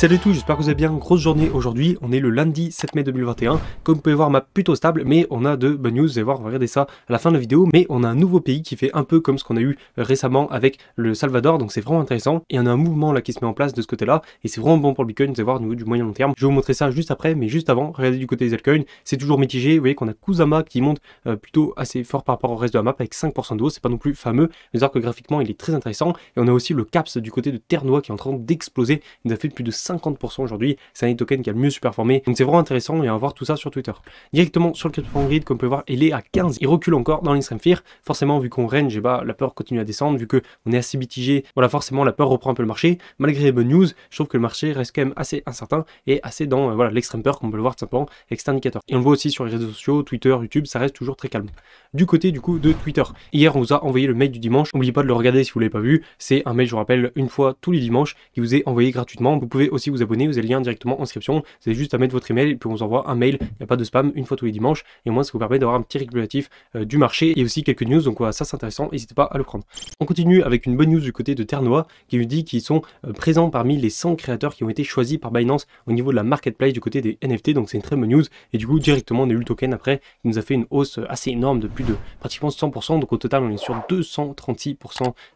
Salut tout, j'espère que vous avez bien, grosse journée aujourd'hui, on est le lundi 7 mai 2021, comme vous pouvez voir map plutôt stable, mais on a de bonnes news, vous allez voir, on va regarder ça à la fin de la vidéo, mais on a un nouveau pays qui fait un peu comme ce qu'on a eu récemment avec le Salvador, donc c'est vraiment intéressant, et on a un mouvement là qui se met en place de ce côté-là, et c'est vraiment bon pour le Bitcoin, vous allez voir au niveau du moyen long terme, je vais vous montrer ça juste après, mais juste avant, regardez du côté des altcoins, c'est toujours mitigé, vous voyez qu'on a Kusama qui monte euh, plutôt assez fort par rapport au reste de la map avec 5% de hausse, c'est pas non plus fameux, mais alors que graphiquement il est très intéressant, et on a aussi le CAPS du côté de Ternois qui est en train d'exploser, il nous a fait plus de 50% aujourd'hui. C'est un token qui a le mieux performé. Donc c'est vraiment intéressant et on va voir tout ça sur Twitter. Directement sur le fund Grid, comme on peut voir, il est à 15. Il recule encore dans lextrême Fear. Forcément, vu qu'on range, et eh bah, ben, la peur continue à descendre. Vu qu'on est assez mitigé, voilà, forcément, la peur reprend un peu le marché. Malgré les bonnes news, je trouve que le marché reste quand même assez incertain et assez dans euh, voilà l'extrême peur qu'on peut le voir tout simplement avec cet indicateur. Et on le voit aussi sur les réseaux sociaux, Twitter, YouTube, ça reste toujours très calme. Du côté du coup de Twitter, hier on vous a envoyé le mail du dimanche. N'oubliez pas de le regarder si vous l'avez pas vu. C'est un mail, je vous rappelle, une fois tous les dimanches qui vous est envoyé gratuitement. Vous pouvez aussi vous abonner, vous avez le lien directement en description. C'est juste à mettre votre email et puis on vous envoie un mail. Il n'y a pas de spam une fois tous les dimanches. Et au moins, ça vous permet d'avoir un petit récapitulatif euh, du marché et aussi quelques news. Donc voilà, ça c'est intéressant. N'hésitez pas à le prendre. On continue avec une bonne news du côté de Ternois qui nous dit qu'ils sont euh, présents parmi les 100 créateurs qui ont été choisis par Binance au niveau de la marketplace du côté des NFT. Donc c'est une très bonne news. Et du coup, directement, on a eu le token après qui nous a fait une hausse euh, assez énorme de plus de pratiquement 100%. Donc au total, on est sur 236%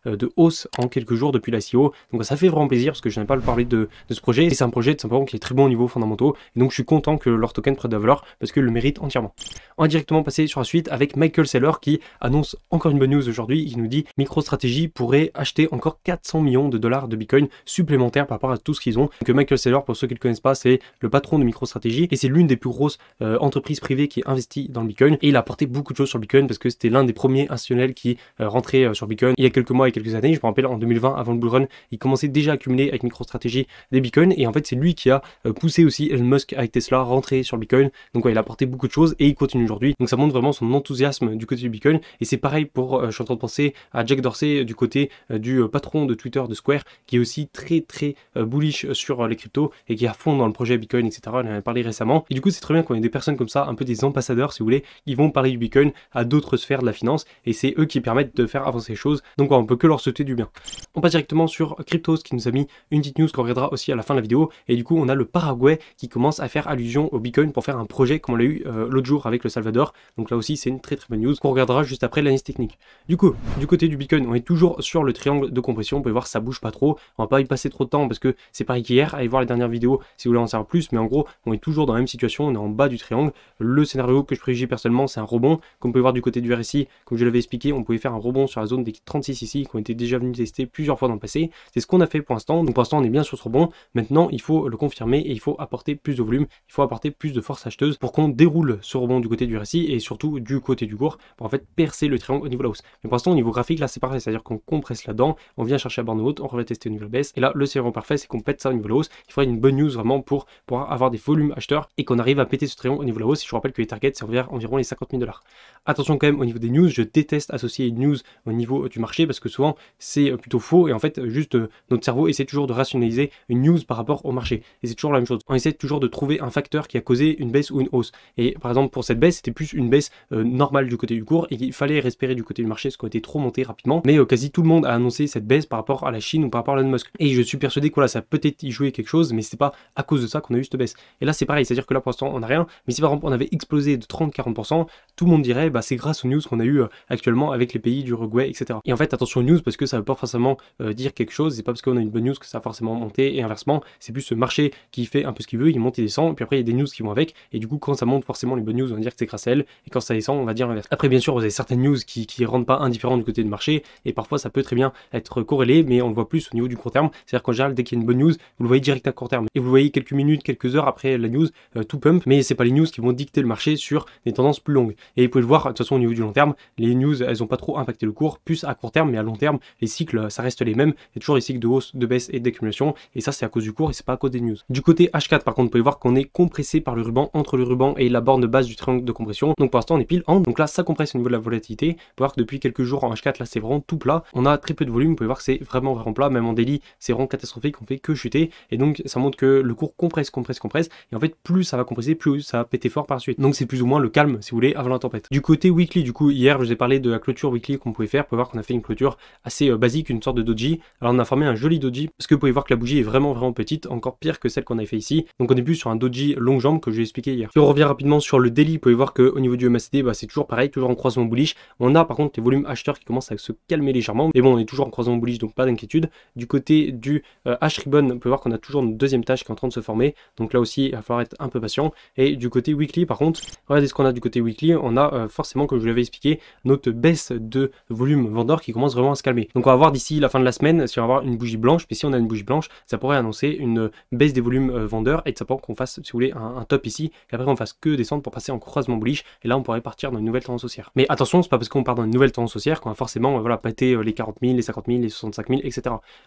de hausse en quelques jours depuis la CEO Donc ça fait vraiment plaisir parce que je n'ai pas parlé de, de ce projet. c'est un projet de simplement qui est très bon au niveau fondamentaux. Et donc je suis content que leur token prenne de la valeur parce qu'il le mérite entièrement. On va directement passer sur la suite avec Michael Seller qui annonce encore une bonne news aujourd'hui. Il nous dit MicroStrategy pourrait acheter encore 400 millions de dollars de Bitcoin supplémentaires par rapport à tout ce qu'ils ont. Que Michael Seller, pour ceux qui ne le connaissent pas, c'est le patron de MicroStrategy et c'est l'une des plus grosses euh, entreprises privées qui investit dans le Bitcoin. Et il a apporté beaucoup de choses sur le Bitcoin parce que c'était l'un des premiers institutionnels qui euh, rentrait euh, sur Bitcoin il y a quelques mois et quelques années. Je me rappelle en 2020, avant le bull run, il commençait déjà à accumuler avec MicroStrategy des Bitcoins et en fait, c'est lui qui a euh, poussé aussi Elon Musk avec Tesla à rentrer sur Bitcoin. Donc il a apporté beaucoup de choses et il continue aujourd'hui. Donc ça montre vraiment son enthousiasme du côté du Bitcoin. Et c'est pareil pour, euh, je suis en train de penser à Jack Dorsey euh, du côté du patron de Twitter de Square, qui est aussi très très bullish sur les cryptos et qui est à fond dans le projet Bitcoin, etc. On en a parlé récemment. Et du coup, c'est très bien qu'on ait des personnes comme ça, un peu des ambassadeurs, si vous voulez, ils vont parler du Bitcoin à d'autres sphères de la finance et c'est eux qui permettent de faire avancer les choses. Donc on peut que leur souhaiter du bien. On passe directement sur Cryptos qui nous a mis une petite news qu'on regardera aussi à la la fin de la vidéo. Et du coup, on a le Paraguay qui commence à faire allusion au Bitcoin pour faire un projet comme on l'a eu euh, l'autre jour avec le Salvador. Donc là aussi, c'est une très très bonne news qu'on regardera juste après l'analyse technique. Du coup, du côté du Bitcoin, on est toujours sur le triangle de compression. Vous pouvez voir, ça bouge pas trop. On va pas y passer trop de temps parce que c'est pareil qu'hier. Allez voir les dernières vidéos si vous voulez en savoir plus. Mais en gros, on est toujours dans la même situation. On est en bas du triangle. Le scénario que je préjuge personnellement, c'est un rebond. Comme vous pouvez voir du côté du RSI, comme je l'avais expliqué, on pouvait faire un rebond sur la zone des 36 ici, qui ont été déjà venus tester plusieurs fois dans le passé. C'est ce qu'on a fait pour l'instant. Donc pour l'instant, on est bien sur ce rebond. Maintenant, il faut le confirmer et il faut apporter plus de volume, il faut apporter plus de force acheteuse pour qu'on déroule ce rebond du côté du récit et surtout du côté du cours pour en fait percer le triangle au niveau de la hausse. Mais pour l'instant, au niveau graphique, là c'est parfait, c'est-à-dire qu'on compresse là-dedans, on vient chercher la borne haute, on revient tester au niveau de baisse et là le serrement parfait c'est qu'on pète ça au niveau de la hausse. Il faudrait une bonne news vraiment pour pouvoir avoir des volumes acheteurs et qu'on arrive à péter ce triangle au niveau de la hausse. Et je vous rappelle que les targets c'est environ les 50 000 dollars. Attention quand même au niveau des news, je déteste associer une news au niveau euh, du marché parce que souvent c'est euh, plutôt faux et en fait euh, juste notre cerveau essaie toujours de rationaliser une news par rapport au marché. Et c'est toujours la même chose. On essaie toujours de trouver un facteur qui a causé une baisse ou une hausse. Et par exemple, pour cette baisse, c'était plus une baisse euh, normale du côté du cours et il fallait respirer du côté du marché, ce qui était été trop monté rapidement. Mais euh, quasi tout le monde a annoncé cette baisse par rapport à la Chine ou par rapport à Elon Musk. Et je suis persuadé que voilà, ça peut-être y jouer quelque chose, mais c'est pas à cause de ça qu'on a eu cette baisse. Et là, c'est pareil, c'est-à-dire que là, pour l'instant, on n'a rien. Mais si par exemple, on avait explosé de 30-40%, tout le monde dirait bah, c'est grâce aux news qu'on a eu euh, actuellement avec les pays du d'Uruguay, etc. Et en fait, attention aux news parce que ça ne veut pas forcément euh, dire quelque chose, c'est pas parce qu'on a une bonne news que ça va forcément monter et inversement, c'est plus ce marché qui fait un peu ce qu'il veut, il monte et descend, et puis après il y a des news qui vont avec, et du coup, quand ça monte, forcément les bonnes news, on va dire que c'est grâce à elles, et quand ça descend, on va dire l'inverse. Après, bien sûr, vous avez certaines news qui, qui rendent pas indifférents du côté du marché, et parfois ça peut très bien être corrélé, mais on le voit plus au niveau du court terme, c'est-à-dire qu'en général, dès qu'il y a une bonne news, vous le voyez direct à court terme, et vous voyez quelques minutes, quelques heures après la news, euh, tout pump, mais c'est pas les news qui vont dicter le marché sur des tendances plus longues. Et vous pouvez le voir, de toute façon, au niveau du long terme, les news, elles n'ont pas trop impacté le cours, plus à court terme, mais à long terme, les cycles, euh, ça reste les mêmes. Il toujours les cycles de hausse, de baisse et d'accumulation. Et ça, c'est à cause du cours et c'est pas à cause des news. Du côté H4, par contre, vous pouvez voir qu'on est compressé par le ruban entre le ruban et la borne de base du triangle de compression. Donc pour l'instant, on est pile en. Donc là, ça compresse au niveau de la volatilité. Vous pouvez voir que depuis quelques jours en H4, là, c'est vraiment tout plat. On a très peu de volume. Vous pouvez voir que c'est vraiment, vraiment plat. Même en daily, c'est vraiment catastrophique. On fait que chuter. Et donc, ça montre que le cours compresse, compresse, compresse. Et en fait, plus ça va compresser, plus ça va péter fort par suite. Donc c'est plus ou moins le calme, si vous voulez, avant la tempête. Du côté weekly, du coup, hier, je vous ai parlé de la clôture weekly qu'on pouvait faire. Vous voir qu'on a fait une clôture assez euh, basique, une sorte de doji. Alors, on a formé un joli doji parce que vous pouvez voir que la bougie est vraiment, vraiment petite, encore pire que celle qu'on avait fait ici. Donc, on est plus sur un doji longue jambe que j'ai expliqué hier. Si on revient rapidement sur le daily, vous pouvez voir au niveau du MACD, bah, c'est toujours pareil, toujours en croisement bullish. On a par contre les volumes acheteurs qui commencent à se calmer légèrement. Mais bon, on est toujours en croisement bullish, donc pas d'inquiétude. Du côté du euh, H-Ribbon, on peut voir qu'on a toujours une deuxième tâche qui est en train de se former. Donc là aussi, il va falloir être un peu patient. Et du côté weekly, par contre, regardez ce qu'on a du côté weekly on a euh, forcément, comme je vous l'avais expliqué, notre baisse de volume vendeur qui commence vraiment à se calmer. Donc on va voir d'ici la fin de la semaine si on va avoir une bougie blanche, mais si on a une bougie blanche, ça pourrait annoncer une baisse des volumes euh, vendeurs et de savoir qu'on fasse, si vous voulez, un, top ici, et après on fasse que descendre pour passer en croisement bullish, et là on pourrait partir dans une nouvelle tendance haussière. Mais attention, c'est pas parce qu'on part dans une nouvelle tendance haussière qu'on va forcément euh, voilà, pâter les 40 000, les 50 000, les 65 000, etc.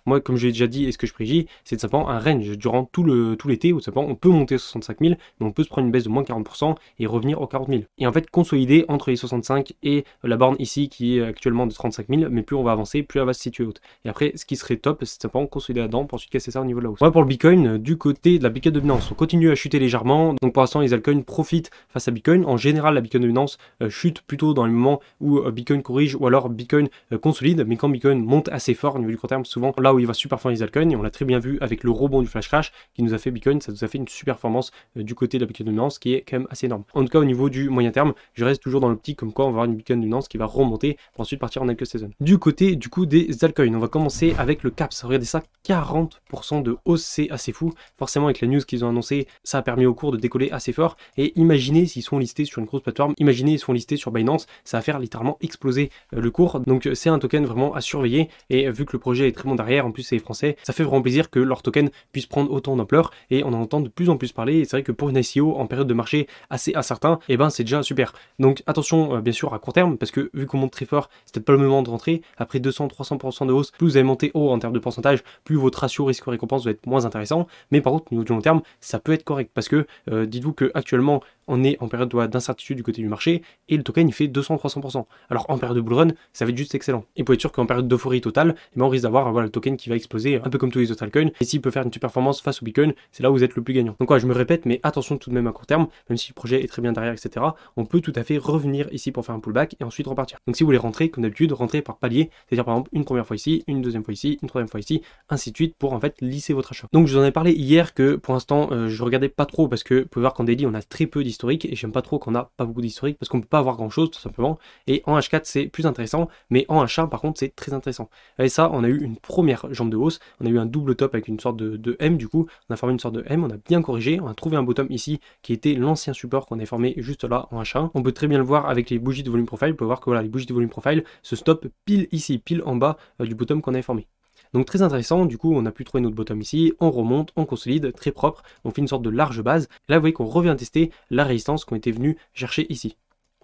Moi, comme je l'ai déjà dit, et ce que je prédis, c'est de simplement un range durant tout l'été tout où on peut monter 65 000, mais on peut se prendre une baisse de moins 40% et revenir aux 40 000. Et en fait, consolider entre les 65 et la borne ici qui est actuellement de 35 000, mais plus on va avancer, plus elle va se situer haute. Et après, ce qui serait top, c'est simplement consolider là-dedans pour ensuite casser ça au niveau de la hausse. pour le Bitcoin, du côté de la Bitcoin dominance, on continue à chuter légèrement, donc pour l'instant les altcoins profitent face à Bitcoin. En général, la Bitcoin dominance euh, chute plutôt dans le moment où euh, Bitcoin corrige ou alors Bitcoin euh, consolide, mais quand Bitcoin monte assez fort au niveau du court terme, souvent là où il va super fort les altcoins, et on l'a très bien vu avec le rebond du flash crash qui nous a fait Bitcoin, ça nous a fait une super performance du côté de la Bitcoin dominance qui est quand même assez énorme. En tout cas, au niveau du moyen terme, je reste toujours dans l'optique comme quoi on va avoir une beacon Nance qui va remonter pour ensuite partir en quelques saisons. Du côté du coup des altcoins, on va commencer avec le CAPS. Regardez ça, 40% de hausse, c'est assez fou. Forcément avec la news qu'ils ont annoncé, ça a permis au cours de décoller assez fort. Et imaginez s'ils sont listés sur une grosse plateforme, imaginez s'ils sont listés sur Binance, ça va faire littéralement exploser euh, le cours. Donc c'est un token vraiment à surveiller. Et euh, vu que le projet est très bon derrière, en plus c'est français, ça fait vraiment plaisir que leur token puisse prendre autant d'ampleur et on en entend de plus en plus parler. Et c'est vrai que pour une ICO en période de marché assez incertain, et eh ben c'est déjà super. Donc attention, euh, bien sûr, à court terme, parce que vu qu'on monte très fort, c'est pas le moment de rentrer. Après 200-300% de hausse, plus vous allez monter haut en termes de pourcentage, plus votre ratio risque-récompense va être moins intéressant. Mais par contre, au niveau du long terme, ça peut être correct, parce que euh, dites-vous qu'actuellement, on est en période d'incertitude du côté du marché et le token il fait 200-300%. Alors en période de bull run, ça va être juste excellent. Et pour être sûr qu'en période d'euphorie totale, eh ben, on risque d'avoir voilà, le token qui va exploser un peu comme tous les autres altcoins. Et s'il peut faire une super performance face au Bitcoin, c'est là où vous êtes le plus gagnant. Donc voilà, je me répète, mais attention tout de même à court terme, même si le projet est très bien derrière, etc. On peut tout à fait revenir ici pour faire un pullback et ensuite repartir. Donc si vous voulez rentrer, comme d'habitude, rentrer par palier, c'est-à-dire par exemple une première fois ici, une deuxième fois ici, une troisième fois ici, ainsi de suite pour en fait lisser votre achat. Donc je vous en ai parlé hier que pour l'instant euh, je regardais pas trop parce que vous pouvez voir qu'en daily on a très peu historique et j'aime pas trop qu'on a pas beaucoup d'historique parce qu'on peut pas avoir grand chose tout simplement. Et en H4 c'est plus intéressant, mais en H1 par contre c'est très intéressant. Et ça, on a eu une première jambe de hausse, on a eu un double top avec une sorte de, M du coup, on a formé une sorte de M, on a bien corrigé, on a trouvé un bottom ici qui était l'ancien support qu'on avait formé juste là en H1. On peut très bien le voir avec les bougies de volume profile, on peut voir que voilà, les bougies de volume profile se stoppent pile ici, pile en bas euh, du bottom qu'on avait formé. Donc très intéressant, du coup on a pu trouver notre bottom ici, on remonte, on consolide, très propre, on fait une sorte de large base. Là vous voyez qu'on revient tester la résistance qu'on était venu chercher ici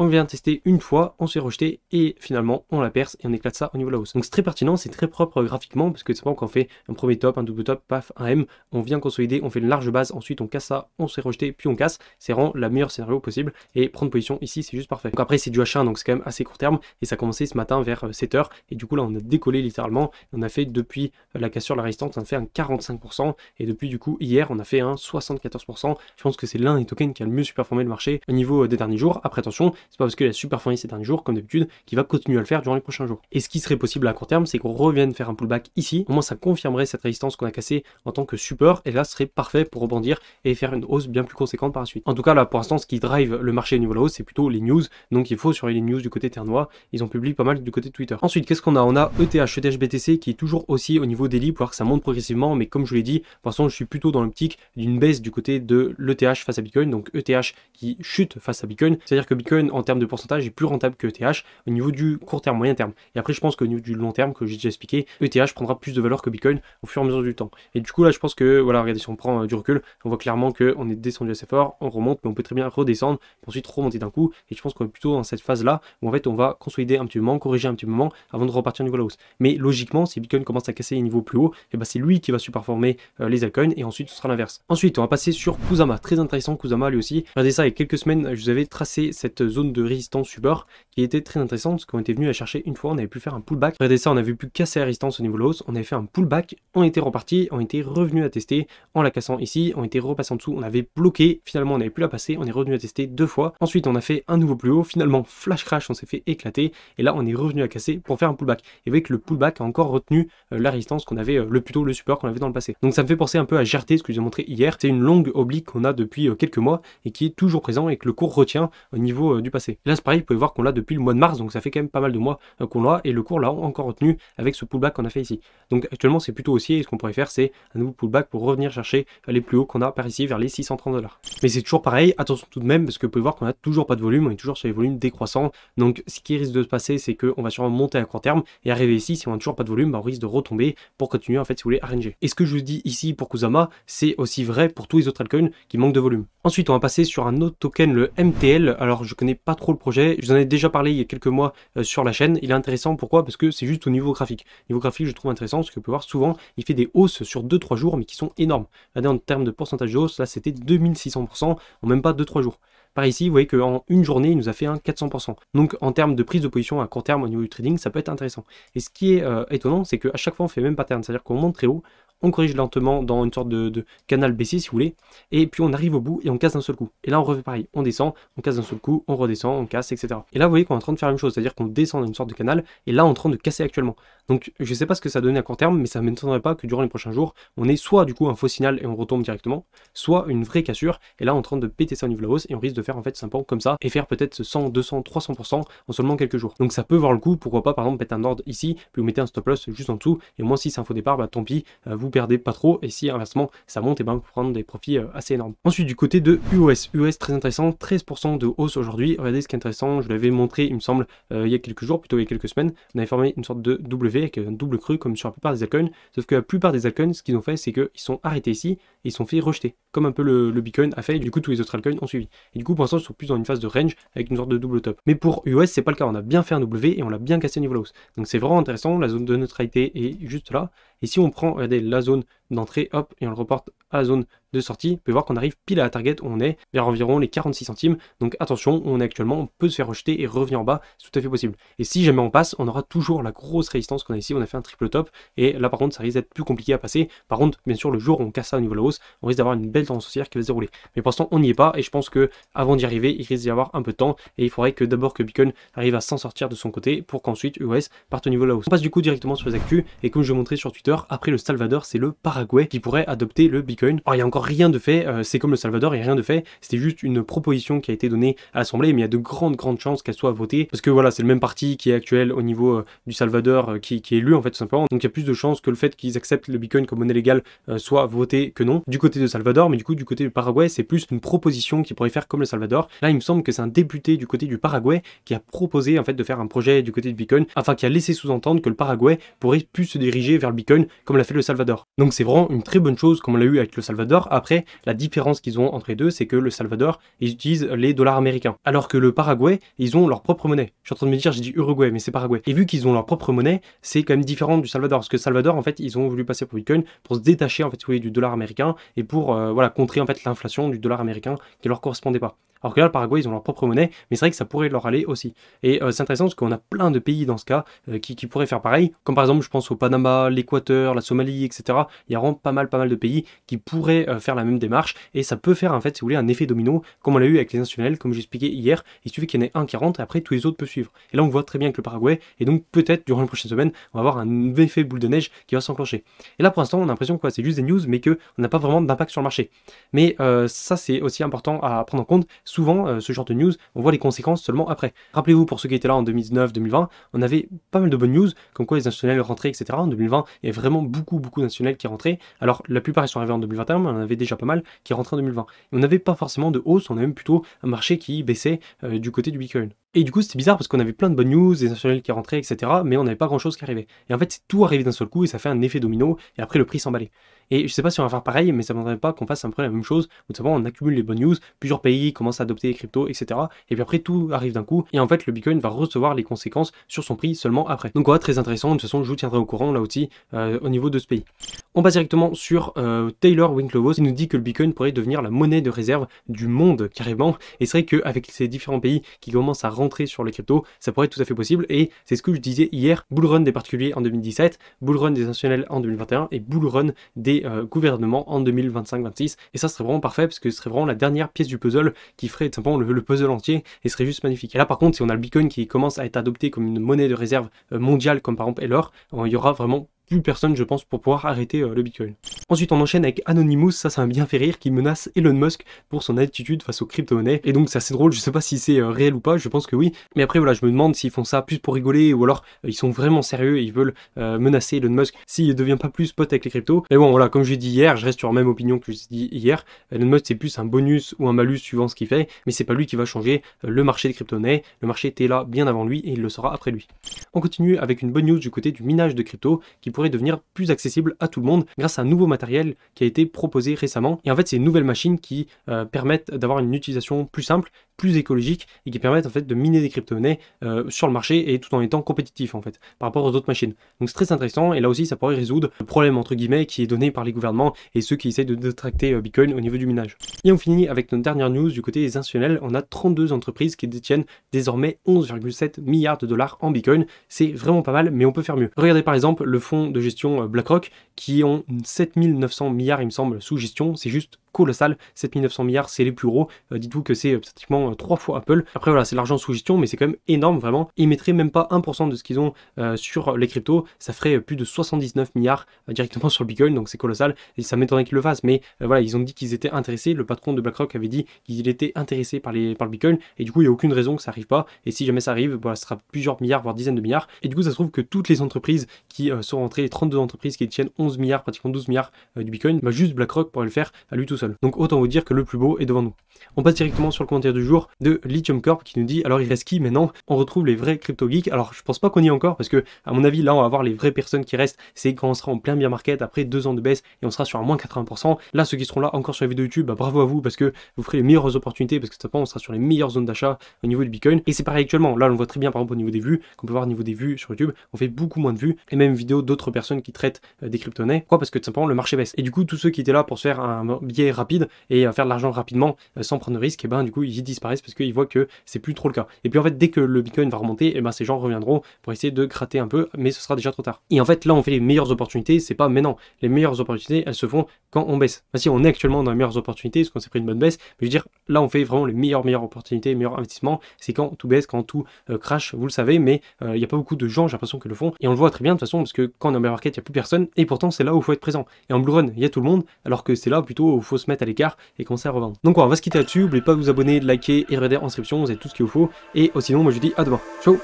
on vient tester une fois, on s'est rejeté et finalement on la perce et on éclate ça au niveau de la hausse. Donc c'est très pertinent, c'est très propre euh, graphiquement parce que c'est pas quand on fait un premier top, un double top, paf, un M, on vient consolider, on fait une large base, ensuite on casse ça, on se fait rejeter, puis on casse. C'est vraiment la meilleure scénario possible et prendre position ici c'est juste parfait. Donc après c'est du H1 donc c'est quand même assez court terme et ça a commencé ce matin vers 7h euh, et du coup là on a décollé littéralement, on a fait depuis euh, la cassure de la résistance, on a fait un 45% et depuis du coup hier on a fait un 74%. Je pense que c'est l'un des tokens qui a le mieux superformé le marché au niveau des derniers jours. Après attention, c'est pas parce qu'il a super fourni ces derniers jours, comme d'habitude, qu'il va continuer à le faire durant les prochains jours. Et ce qui serait possible à court terme, c'est qu'on revienne faire un pullback ici. Au moins, ça confirmerait cette résistance qu'on a cassée en tant que support. Et là, ce serait parfait pour rebondir et faire une hausse bien plus conséquente par la suite. En tout cas, là, pour l'instant, ce qui drive le marché au niveau de la hausse, c'est plutôt les news. Donc, il faut surveiller les news du côté ternois. Ils ont publié pas mal du côté Twitter. Ensuite, qu'est-ce qu'on a On a ETH, ETH BTC qui est toujours aussi au niveau des pour voir que ça monte progressivement. Mais comme je l'ai dit, pour l'instant, je suis plutôt dans l'optique d'une baisse du côté de l'ETH face à Bitcoin. Donc, ETH qui chute face à Bitcoin. C'est-à-dire que Bitcoin, termes de pourcentage est plus rentable que ETH au niveau du court terme, moyen terme. Et après, je pense qu'au niveau du long terme, que j'ai déjà expliqué, ETH prendra plus de valeur que Bitcoin au fur et à mesure du temps. Et du coup, là, je pense que, voilà, regardez, si on prend euh, du recul, on voit clairement qu'on est descendu assez fort, on remonte, mais on peut très bien redescendre, pour ensuite remonter d'un coup. Et je pense qu'on est plutôt dans cette phase-là où en fait, on va consolider un petit moment, corriger un petit moment avant de repartir au niveau la hausse. Mais logiquement, si Bitcoin commence à casser les niveaux plus haut et eh ben c'est lui qui va superformer euh, les altcoins et ensuite ce sera l'inverse. Ensuite, on va passer sur Kusama, très intéressant Kusama lui aussi. Regardez ça, il y a quelques semaines, je vous avais tracé cette zone de résistance support qui était très intéressante parce qu'on était venu la chercher une fois, on avait pu faire un pullback. Regardez ça, on avait pu casser la résistance au niveau de on avait fait un pullback, on était reparti, on était revenu à tester en la cassant ici, on était repassé en dessous, on avait bloqué, finalement on avait plus la passer, on est revenu à tester deux fois. Ensuite on a fait un nouveau plus haut, finalement flash crash, on s'est fait éclater et là on est revenu à casser pour faire un pullback. Et vous que le pullback a encore retenu euh, la résistance qu'on avait, euh, le plutôt le support qu'on avait dans le passé. Donc ça me fait penser un peu à GRT, ce que je vous ai montré hier. C'est une longue oblique qu'on a depuis euh, quelques mois et qui est toujours présent et que le cours retient au niveau du passé. là, c'est pareil, vous pouvez voir qu'on l'a depuis le mois de mars, donc ça fait quand même pas mal de mois euh, qu'on l'a, et le cours l'a encore retenu avec ce pullback qu'on a fait ici. Donc actuellement, c'est plutôt haussier, et ce qu'on pourrait faire, c'est un nouveau pullback pour revenir chercher les plus hauts qu'on a par ici, vers les 630 dollars. Mais c'est toujours pareil, attention tout de même, parce que vous pouvez voir qu'on a toujours pas de volume, on est toujours sur les volumes décroissants, donc ce qui risque de se passer, c'est qu'on va sûrement monter à court terme, et arriver ici, si on a toujours pas de volume, bah, on risque de retomber pour continuer, en fait, si vous voulez, à Et ce que je vous dis ici pour Kusama, c'est aussi vrai pour tous les autres altcoins qui manquent de volume. Ensuite, on va passer sur un autre token, le MTL. Alors, je connais pas trop le projet. Je vous en ai déjà parlé il y a quelques mois euh, sur la chaîne. Il est intéressant, pourquoi Parce que c'est juste au niveau graphique. Niveau graphique, je trouve intéressant, parce que vous pouvez voir, souvent, il fait des hausses sur 2-3 jours, mais qui sont énormes. Regardez, en termes de pourcentage de hausse, là, c'était 2600%, en même pas 2-3 jours. Par ici, vous voyez qu'en une journée, il nous a fait un 400%. Donc, en termes de prise de position à court terme au niveau du trading, ça peut être intéressant. Et ce qui est euh, étonnant, c'est qu'à chaque fois, on fait le même pattern. C'est-à-dire qu'on monte très haut, on corrige lentement dans une sorte de, canal baissier si vous voulez, et puis on arrive au bout et on casse d'un seul coup. Et là on refait pareil, on descend, on casse d'un seul coup, on redescend, on casse, etc. Et là vous voyez qu'on est en train de faire la même chose, c'est-à-dire qu'on descend dans une sorte de canal, et là on est en train de casser actuellement. Donc je ne sais pas ce que ça donnait à court terme, mais ça ne m'étonnerait pas que durant les prochains jours, on ait soit du coup un faux signal et on retombe directement, soit une vraie cassure, et là on est en train de péter ça au niveau de la hausse, et on risque de faire en fait sympa comme ça, et faire peut-être 100, 200, 300% en seulement quelques jours. Donc ça peut voir le coup, pourquoi pas par exemple mettre un ordre ici, puis vous mettez un stop loss juste en dessous, et moi si c'est un faux départ, bah tant pis, euh, vous perdez pas trop, et si inversement ça monte, et eh ben vous prendre des profits euh, assez énormes. Ensuite du côté de US, US très intéressant, 13% de hausse aujourd'hui, regardez ce qui est intéressant, je l'avais montré il me semble euh, il y a quelques jours, plutôt il y a quelques semaines, on avait formé une sorte de W avec un double cru comme sur la plupart des altcoins. Sauf que la plupart des altcoins, ce qu'ils ont fait, c'est qu'ils sont arrêtés ici et ils sont fait rejeter. Comme un peu le, beacon a fait, et du coup tous les autres altcoins ont suivi. Et du coup pour l'instant ils sont plus dans une phase de range avec une sorte de double top. Mais pour US c'est pas le cas, on a bien fait un W et on l'a bien cassé au niveau la Donc c'est vraiment intéressant, la zone de neutralité est juste là. Et si on prend, regardez, la zone d'entrée, hop, et on le reporte à la zone de sortie. Vous pouvez voir qu'on arrive pile à la target où on est, vers environ les 46 centimes. Donc attention, on est actuellement, on peut se faire rejeter et revenir en bas, c'est tout à fait possible. Et si jamais on passe, on aura toujours la grosse résistance qu'on a ici, on a fait un triple top, et là par contre ça risque d'être plus compliqué à passer. Par contre, bien sûr, le jour où on casse ça au niveau de la hausse, on risque d'avoir une belle tendance haussière qui va se dérouler. Mais pour l'instant, on n'y est pas, et je pense que avant d'y arriver, il risque d'y avoir un peu de temps, et il faudrait que d'abord que Beacon arrive à s'en sortir de son côté, pour qu'ensuite US parte au niveau de la hausse. On passe du coup directement sur les actus, et comme je vous montrais sur Twitter, après le Salvador, c'est le paradis qui pourrait adopter le Bitcoin. Or, il n'y a encore rien de fait, euh, c'est comme le Salvador, il n'y a rien de fait, c'était juste une proposition qui a été donnée à l'Assemblée, mais il y a de grandes, grandes chances qu'elle soit votée, parce que voilà, c'est le même parti qui est actuel au niveau euh, du Salvador euh, qui, est élu en fait tout simplement, donc il y a plus de chances que le fait qu'ils acceptent le Bitcoin comme monnaie légale soit voté que non, du côté de Salvador, mais du coup, du côté du Paraguay, c'est plus une proposition qui pourrait faire comme le Salvador. Là, il me semble que c'est un député du côté du Paraguay qui a proposé en fait de faire un projet du côté de Bitcoin, afin qui a laissé sous-entendre que le Paraguay pourrait plus se diriger vers le Bitcoin comme l'a fait le Salvador. Donc c'est une très bonne chose comme on l'a eu avec le Salvador. Après, la différence qu'ils ont entre les deux, c'est que le Salvador, ils utilisent les dollars américains. Alors que le Paraguay, ils ont leur propre monnaie. Je suis en train de me dire, j'ai dit Uruguay, mais c'est Paraguay. Et vu qu'ils ont leur propre monnaie, c'est quand même différent du Salvador. Parce que Salvador, en fait, ils ont voulu passer pour Bitcoin pour se détacher, en fait, du dollar américain et pour, euh, voilà, contrer, en fait, l'inflation du dollar américain qui leur correspondait pas. Alors que là, le Paraguay, ils ont leur propre monnaie, mais c'est vrai que ça pourrait leur aller aussi. Et euh, c'est intéressant parce qu'on a plein de pays dans ce cas euh, qui, pourraient faire pareil, comme par exemple, je pense au Panama, l'Équateur, la Somalie, etc. Il y a vraiment pas mal, pas mal de pays qui pourraient euh, faire la même démarche et ça peut faire, en fait, si vous voulez, un effet domino, comme on l'a eu avec les nationales, comme j'expliquais hier. Il suffit qu'il y en ait un qui rentre et après tous les autres peuvent suivre. Et là, on voit très bien que le Paraguay, et donc peut-être durant les prochaines semaines, on va avoir un effet boule de neige qui va s'enclencher. Et là, pour l'instant, on a l'impression que c'est juste des news, mais qu'on n'a pas vraiment d'impact sur le marché. Mais ça, c'est aussi important à prendre en compte souvent, euh, ce genre de news, on voit les conséquences seulement après. Rappelez-vous, pour ceux qui étaient là en 2019-2020, on avait pas mal de bonnes news, comme quoi les nationnels rentraient, etc. En 2020, il y avait vraiment beaucoup, beaucoup de nationnels qui rentraient. Alors, la plupart, ils sont arrivés en 2021, mais on avait déjà pas mal qui rentraient en 2020. Et on n'avait pas forcément de hausse, on avait même plutôt un marché qui baissait euh, du côté du Bitcoin. Et du coup, c'était bizarre parce qu'on avait plein de bonnes news, des nationales qui rentraient, etc. Mais on n'avait pas grand chose qui arrivait. Et en fait, c'est tout arrivé d'un seul coup et ça fait un effet domino. Et après, le prix s'emballait. Et je sais pas si on va faire pareil, mais ça ne pas qu'on fasse un peu la même chose. Où on accumule les bonnes news, plusieurs pays commencent à adopter les cryptos, etc. Et puis après, tout arrive d'un coup. Et en fait, le Bitcoin va recevoir les conséquences sur son prix seulement après. Donc, voilà, très intéressant. De toute façon, je vous tiendrai au courant là aussi euh, au niveau de ce pays. On passe directement sur euh, Taylor Winklevoss qui nous dit que le Bitcoin pourrait devenir la monnaie de réserve du monde carrément. Et c'est vrai qu'avec ces différents pays qui commencent à rentrer sur le crypto, ça pourrait être tout à fait possible. Et c'est ce que je disais hier, bull run des particuliers en 2017, bull run des nationales en 2021 et bull run des euh, gouvernements en 2025-26. Et ça serait vraiment parfait parce que ce serait vraiment la dernière pièce du puzzle qui ferait simplement le, le, puzzle entier et serait juste magnifique. Et là par contre, si on a le Bitcoin qui commence à être adopté comme une monnaie de réserve euh, mondiale comme par exemple l'or, il y aura vraiment plus personne, je pense, pour pouvoir arrêter euh, le Bitcoin. Ensuite, on enchaîne avec Anonymous, ça, ça m'a bien fait rire, qui menace Elon Musk pour son attitude face aux crypto-monnaies. Et donc, c'est assez drôle, je sais pas si c'est euh, réel ou pas, je pense que oui. Mais après, voilà, je me demande s'ils font ça plus pour rigoler ou alors euh, ils sont vraiment sérieux et ils veulent menacer Elon Musk s'il ne devient pas plus pote avec les cryptos. Mais bon, voilà, comme l'ai dit hier, je reste sur la même opinion que je dit hier. Elon Musk, c'est plus un bonus ou un malus suivant ce qu'il fait, mais c'est pas lui qui va changer le marché des crypto-monnaies. Le marché était là bien avant lui et il le sera après lui. On continue avec une bonne news du côté du minage de crypto qui pourrait devenir plus accessible à tout le monde grâce à un nouveau matériel qui a été proposé récemment. Et en fait, ces nouvelles machines qui euh, permettent d'avoir une utilisation plus simple plus écologiques et qui permettent en fait de miner des crypto-monnaies euh, sur le marché et tout en étant compétitif en fait par rapport aux autres machines. Donc c'est très intéressant et là aussi ça pourrait résoudre le problème entre guillemets qui est donné par les gouvernements et ceux qui essayent de détracter euh, Bitcoin au niveau du minage. Et on finit avec notre dernière news du côté des institutionnels. On a 32 entreprises qui détiennent désormais 11,7 milliards de dollars en Bitcoin. C'est vraiment pas mal mais on peut faire mieux. Regardez par exemple le fonds de gestion euh, BlackRock qui ont 7900 milliards il me semble sous gestion. C'est juste colossal. 7900 milliards, c'est les plus gros. Euh, dites-vous que c'est euh, pratiquement euh, trois fois Apple. Après, voilà, c'est l'argent sous gestion, mais c'est quand même énorme, vraiment. Ils mettraient même pas 1% de ce qu'ils ont sur les cryptos. Ça ferait plus de 79 milliards directement sur le Bitcoin, donc c'est colossal. Et ça m'étonnerait qu'ils le fassent, mais voilà, ils ont dit qu'ils étaient intéressés. Le patron de BlackRock avait dit qu'il était intéressé par, les, par le Bitcoin, et du coup, il n'y a aucune raison que ça arrive pas. Et si jamais ça arrive, voilà, ce sera plusieurs milliards, voire dizaines de milliards. Et du coup, ça se trouve que toutes les entreprises qui sont rentrées, les 32 entreprises qui tiennent 11 milliards, pratiquement 12 milliards du Bitcoin, bah, juste BlackRock pourrait le faire à bah, lui tout donc autant vous dire que le plus beau est devant nous. On passe directement sur le commentaire du jour de Lithium Corp qui nous dit alors il reste qui maintenant On retrouve les vrais crypto geeks. Alors je pense pas qu'on y est encore parce que à mon avis là on va avoir les vraies personnes qui restent. C'est quand on sera en plein bien market après deux ans de baisse et on sera sur un moins 80%. Là ceux qui seront là encore sur la vidéo YouTube, bah, bravo à vous parce que vous ferez les meilleures opportunités parce que simplement on sera sur les meilleures zones d'achat au niveau du Bitcoin. Et c'est pareil actuellement. Là on voit très bien par exemple au niveau des vues qu'on peut voir au niveau des vues sur YouTube. On fait beaucoup moins de vues et même vidéos d'autres personnes qui traitent euh, des crypto-monnaies. Parce que tout simplement le marché baisse. Et du coup tous ceux qui étaient là pour se faire un biais rapide et euh, faire de l'argent rapidement euh, sans prendre de risque, et ben du coup ils disparaissent parce qu'ils voient que c'est plus trop le cas. Et puis en fait dès que le Bitcoin va remonter, et ben ces gens reviendront pour essayer de gratter un peu, mais ce sera déjà trop tard. Et en fait là on fait les meilleures opportunités, c'est pas maintenant. Les meilleures opportunités elles se font quand on baisse. si on est actuellement dans les meilleures opportunités, parce qu'on s'est pris une bonne baisse, mais je veux dire là on fait vraiment les meilleures meilleures opportunités, meilleurs investissements, c'est quand tout baisse, quand tout euh, crash, vous le savez, mais il n'y a pas beaucoup de gens j'ai l'impression que le font et on le voit très bien de toute façon parce que quand on est en bear market il n'y a plus personne et pourtant c'est là où il faut être présent. Et en blue run il y a tout le monde alors que c'est là plutôt où il faut se mettre à l'écart et commencer à revendre. Donc voilà, on va se quitter là-dessus. N'oubliez pas de vous abonner, de liker et de regarder en description, vous avez tout ce qu'il vous faut. Et oh, sinon, moi je vous dis à demain. Ciao